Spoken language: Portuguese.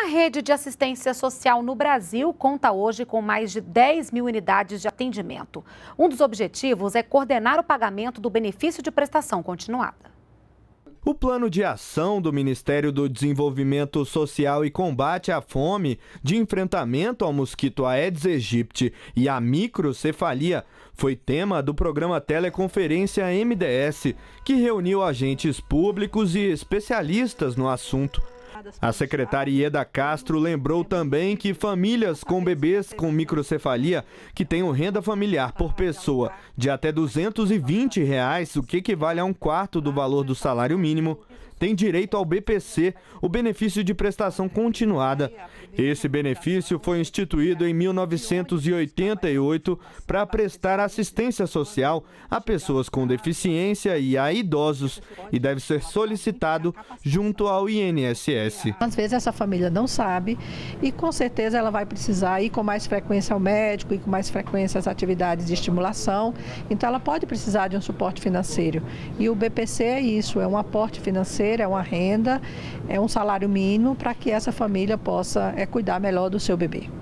A rede de assistência social no Brasil conta hoje com mais de 10 mil unidades de atendimento. Um dos objetivos é coordenar o pagamento do benefício de prestação continuada. O plano de ação do Ministério do Desenvolvimento Social e Combate à Fome de enfrentamento ao mosquito Aedes aegypti e à microcefalia foi tema do programa Teleconferência MDS, que reuniu agentes públicos e especialistas no assunto. A secretária Ieda Castro lembrou é também que famílias com bebês com né? microcefalia que tenham renda familiar por então pessoa tá. de até R$ 220, reais, o que equivale a um quarto do valor do salário mínimo, tem direito ao BPC, o benefício de prestação continuada. Esse benefício foi instituído em 1988 para prestar assistência social a pessoas com deficiência e a idosos e deve ser solicitado junto ao INSS. Às vezes essa família não sabe e com certeza ela vai precisar ir com mais frequência ao médico e com mais frequência às atividades de estimulação. Então ela pode precisar de um suporte financeiro. E o BPC é isso, é um aporte financeiro lazer, é uma renda, é um salário mínimo para que essa família possa é, cuidar melhor do seu bebê.